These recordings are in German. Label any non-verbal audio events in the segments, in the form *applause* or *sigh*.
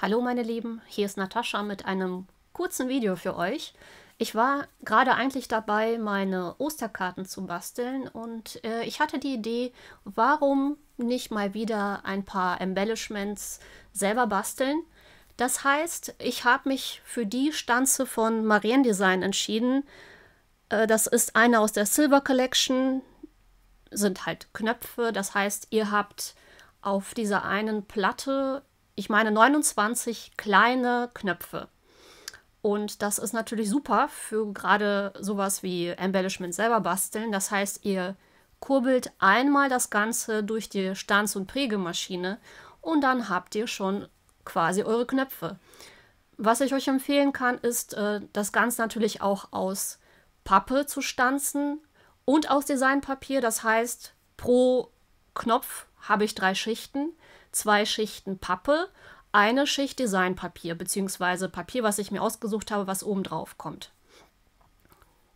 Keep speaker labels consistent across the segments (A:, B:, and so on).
A: Hallo meine Lieben, hier ist Natascha mit einem kurzen Video für euch. Ich war gerade eigentlich dabei, meine Osterkarten zu basteln und äh, ich hatte die Idee, warum nicht mal wieder ein paar Embellishments selber basteln. Das heißt, ich habe mich für die Stanze von Mariendesign entschieden. Äh, das ist eine aus der Silver Collection, sind halt Knöpfe. Das heißt, ihr habt auf dieser einen Platte ich meine 29 kleine Knöpfe. Und das ist natürlich super für gerade sowas wie Embellishment selber basteln. Das heißt, ihr kurbelt einmal das Ganze durch die Stanz- und Prägemaschine und dann habt ihr schon quasi eure Knöpfe. Was ich euch empfehlen kann, ist, äh, das Ganze natürlich auch aus Pappe zu stanzen und aus Designpapier. Das heißt, pro Knopf habe ich drei Schichten zwei Schichten Pappe, eine Schicht Designpapier, beziehungsweise Papier, was ich mir ausgesucht habe, was oben drauf kommt.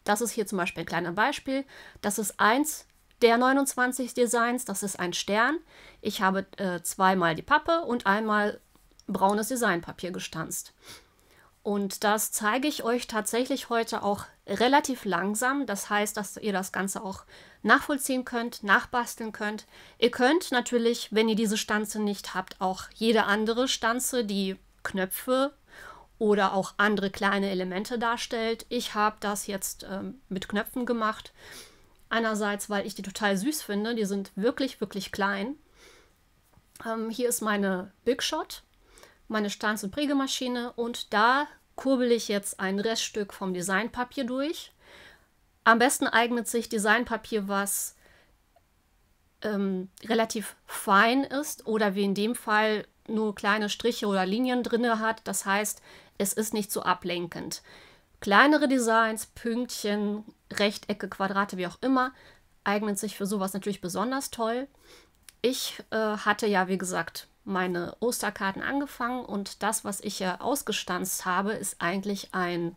A: Das ist hier zum Beispiel ein kleines Beispiel. Das ist eins der 29 Designs, das ist ein Stern. Ich habe äh, zweimal die Pappe und einmal braunes Designpapier gestanzt. Und das zeige ich euch tatsächlich heute auch relativ langsam. Das heißt, dass ihr das Ganze auch nachvollziehen könnt, nachbasteln könnt. Ihr könnt natürlich, wenn ihr diese Stanze nicht habt, auch jede andere Stanze, die Knöpfe oder auch andere kleine Elemente darstellt. Ich habe das jetzt ähm, mit Knöpfen gemacht. Einerseits, weil ich die total süß finde. Die sind wirklich, wirklich klein. Ähm, hier ist meine Big Shot meine Stanz- und Prägemaschine und da kurbel ich jetzt ein Reststück vom Designpapier durch. Am besten eignet sich Designpapier, was ähm, relativ fein ist oder wie in dem Fall nur kleine Striche oder Linien drin hat. Das heißt, es ist nicht so ablenkend. Kleinere Designs, Pünktchen, Rechtecke, Quadrate, wie auch immer, eignen sich für sowas natürlich besonders toll. Ich äh, hatte ja, wie gesagt, meine Osterkarten angefangen und das, was ich ja ausgestanzt habe, ist eigentlich ein,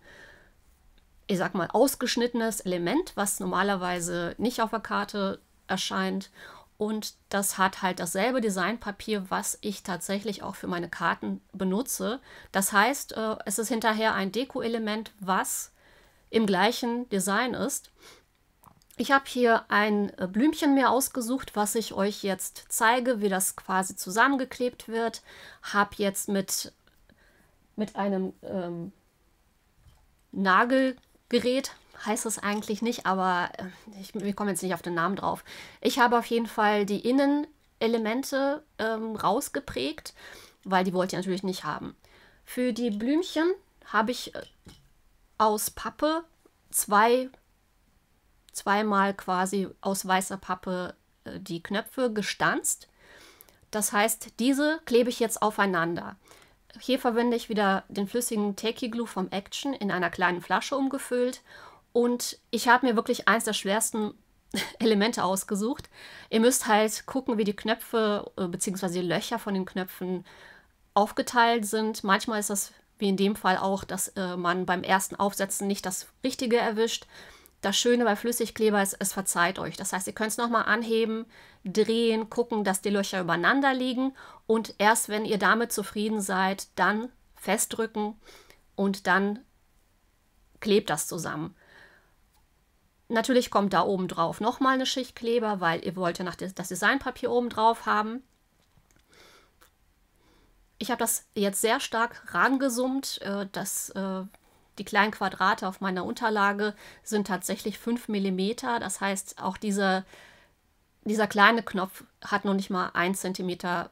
A: ich sag mal, ausgeschnittenes Element, was normalerweise nicht auf der Karte erscheint. Und das hat halt dasselbe Designpapier, was ich tatsächlich auch für meine Karten benutze. Das heißt, äh, es ist hinterher ein Deko-Element, was im gleichen Design ist. Ich habe hier ein äh, Blümchen mir ausgesucht, was ich euch jetzt zeige, wie das quasi zusammengeklebt wird. Habe jetzt mit, mit einem ähm, Nagelgerät, heißt es eigentlich nicht, aber äh, ich, ich komme jetzt nicht auf den Namen drauf. Ich habe auf jeden Fall die Innenelemente ähm, rausgeprägt, weil die wollt ihr natürlich nicht haben. Für die Blümchen habe ich äh, aus Pappe zwei zweimal quasi aus weißer Pappe äh, die Knöpfe gestanzt. Das heißt, diese klebe ich jetzt aufeinander. Hier verwende ich wieder den flüssigen Takey Glue vom Action in einer kleinen Flasche umgefüllt und ich habe mir wirklich eins der schwersten *laughs* Elemente ausgesucht. Ihr müsst halt gucken, wie die Knöpfe äh, bzw. die Löcher von den Knöpfen aufgeteilt sind. Manchmal ist das wie in dem Fall auch, dass äh, man beim ersten Aufsetzen nicht das Richtige erwischt. Das Schöne bei Flüssigkleber ist, es verzeiht euch. Das heißt, ihr könnt es nochmal anheben, drehen, gucken, dass die Löcher übereinander liegen und erst wenn ihr damit zufrieden seid, dann festdrücken und dann klebt das zusammen. Natürlich kommt da oben drauf nochmal eine Schicht Kleber, weil ihr wollt ja nach das Designpapier oben drauf haben. Ich habe das jetzt sehr stark rangesummt. Äh, das äh, die kleinen Quadrate auf meiner Unterlage sind tatsächlich 5 mm. Das heißt, auch diese, dieser kleine Knopf hat noch nicht mal 1 cm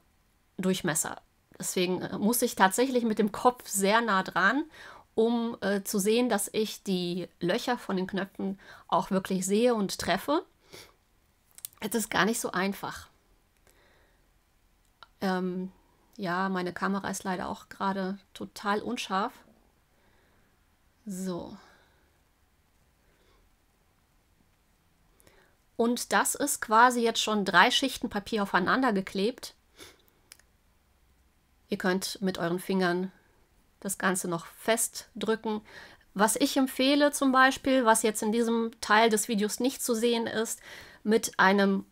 A: Durchmesser. Deswegen äh, muss ich tatsächlich mit dem Kopf sehr nah dran, um äh, zu sehen, dass ich die Löcher von den Knöpfen auch wirklich sehe und treffe. Es ist gar nicht so einfach. Ähm, ja, meine Kamera ist leider auch gerade total unscharf. So. Und das ist quasi jetzt schon drei Schichten Papier aufeinander geklebt. Ihr könnt mit euren Fingern das Ganze noch festdrücken. Was ich empfehle zum Beispiel, was jetzt in diesem Teil des Videos nicht zu sehen ist, mit einem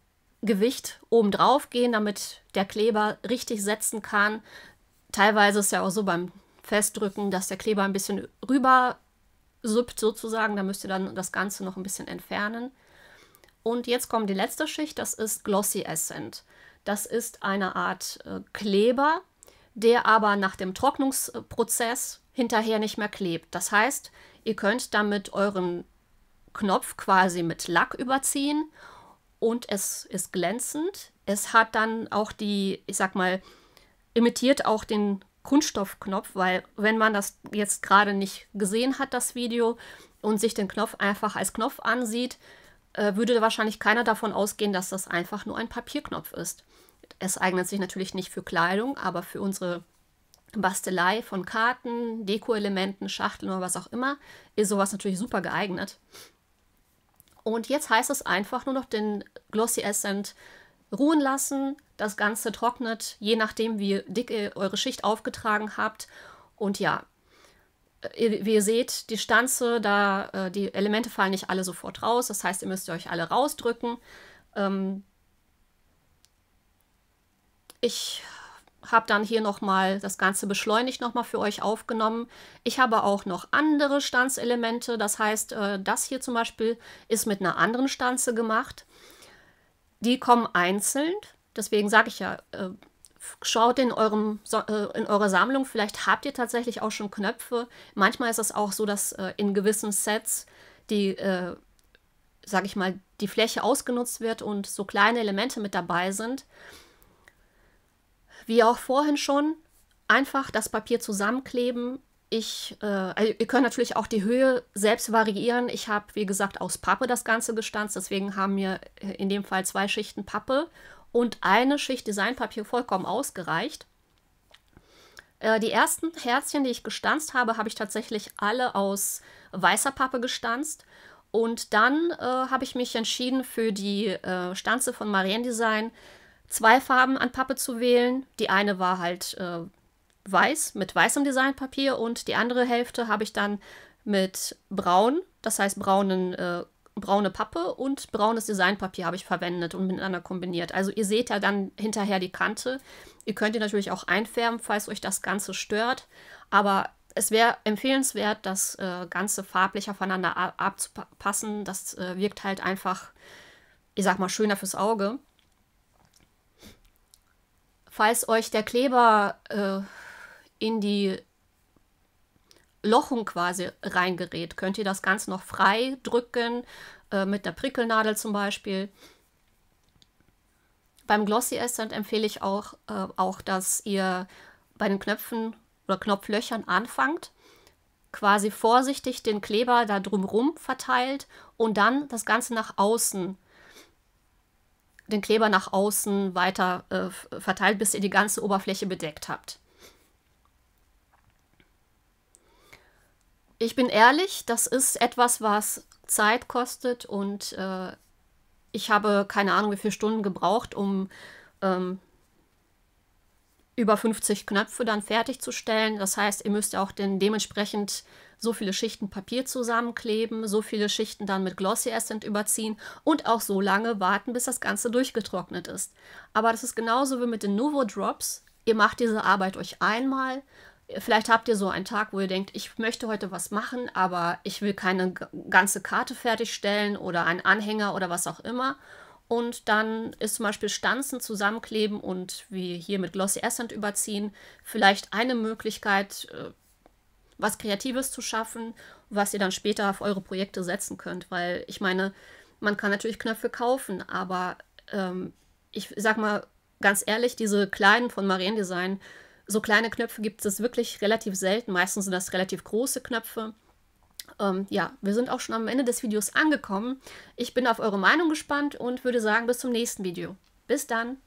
A: Gewicht oben drauf gehen, damit der Kleber richtig setzen kann. Teilweise ist ja auch so beim festdrücken, dass der Kleber ein bisschen rüber suppt sozusagen. Da müsst ihr dann das Ganze noch ein bisschen entfernen. Und jetzt kommt die letzte Schicht, das ist Glossy Essent. Das ist eine Art äh, Kleber, der aber nach dem Trocknungsprozess hinterher nicht mehr klebt. Das heißt, ihr könnt damit euren Knopf quasi mit Lack überziehen und es ist glänzend. Es hat dann auch die, ich sag mal, imitiert auch den Kunststoffknopf, weil wenn man das jetzt gerade nicht gesehen hat, das Video, und sich den Knopf einfach als Knopf ansieht, äh, würde wahrscheinlich keiner davon ausgehen, dass das einfach nur ein Papierknopf ist. Es eignet sich natürlich nicht für Kleidung, aber für unsere Bastelei von Karten, Deko-Elementen, Schachteln oder was auch immer, ist sowas natürlich super geeignet. Und jetzt heißt es einfach nur noch den Glossy Essence ruhen lassen. Das Ganze trocknet, je nachdem, wie dick ihr eure Schicht aufgetragen habt. Und ja, äh, wie ihr seht, die Stanze, da äh, die Elemente fallen nicht alle sofort raus. Das heißt, ihr müsst euch alle rausdrücken. Ähm, ich habe dann hier nochmal das Ganze beschleunigt nochmal für euch aufgenommen. Ich habe auch noch andere Stanzelemente. Das heißt, äh, das hier zum Beispiel ist mit einer anderen Stanze gemacht. Die kommen einzeln, deswegen sage ich ja, äh, schaut in, eurem, äh, in eurer Sammlung, vielleicht habt ihr tatsächlich auch schon Knöpfe. Manchmal ist es auch so, dass äh, in gewissen Sets die, äh, sage ich mal, die Fläche ausgenutzt wird und so kleine Elemente mit dabei sind. Wie auch vorhin schon, einfach das Papier zusammenkleben, ich, äh, also ihr könnt natürlich auch die Höhe selbst variieren. Ich habe, wie gesagt, aus Pappe das Ganze gestanzt. Deswegen haben mir äh, in dem Fall zwei Schichten Pappe und eine Schicht Designpapier vollkommen ausgereicht. Äh, die ersten Herzchen, die ich gestanzt habe, habe ich tatsächlich alle aus weißer Pappe gestanzt. Und dann äh, habe ich mich entschieden, für die äh, Stanze von Marien Design zwei Farben an Pappe zu wählen. Die eine war halt äh, weiß mit weißem Designpapier und die andere Hälfte habe ich dann mit braun, das heißt braunen, äh, braune Pappe und braunes Designpapier habe ich verwendet und miteinander kombiniert. Also ihr seht ja dann hinterher die Kante. Ihr könnt ihr natürlich auch einfärben, falls euch das Ganze stört. Aber es wäre empfehlenswert, das äh, Ganze farblich aufeinander abzupassen. Das äh, wirkt halt einfach, ich sag mal, schöner fürs Auge. Falls euch der Kleber äh, in die Lochung quasi reingerät, könnt ihr das Ganze noch frei drücken, äh, mit der Prickelnadel zum Beispiel. Beim Glossy Essence empfehle ich auch, äh, auch, dass ihr bei den Knöpfen oder Knopflöchern anfangt, quasi vorsichtig den Kleber da drumrum verteilt und dann das Ganze nach außen, den Kleber nach außen weiter äh, verteilt, bis ihr die ganze Oberfläche bedeckt habt. ich bin ehrlich, das ist etwas, was Zeit kostet und äh, ich habe keine Ahnung, wie viele Stunden gebraucht, um ähm, über 50 Knöpfe dann fertigzustellen. Das heißt, ihr müsst auch den, dementsprechend so viele Schichten Papier zusammenkleben, so viele Schichten dann mit Glossy Essent überziehen und auch so lange warten, bis das Ganze durchgetrocknet ist. Aber das ist genauso wie mit den Novo Drops. Ihr macht diese Arbeit euch einmal Vielleicht habt ihr so einen Tag, wo ihr denkt, ich möchte heute was machen, aber ich will keine ganze Karte fertigstellen oder einen Anhänger oder was auch immer. Und dann ist zum Beispiel Stanzen zusammenkleben und wie hier mit Glossy Essent überziehen vielleicht eine Möglichkeit, äh, was Kreatives zu schaffen, was ihr dann später auf eure Projekte setzen könnt. Weil ich meine, man kann natürlich Knöpfe kaufen, aber ähm, ich sag mal ganz ehrlich, diese kleinen von Mariendesign Design, so kleine Knöpfe gibt es wirklich relativ selten. Meistens sind das relativ große Knöpfe. Ähm, ja, wir sind auch schon am Ende des Videos angekommen. Ich bin auf eure Meinung gespannt und würde sagen, bis zum nächsten Video. Bis dann!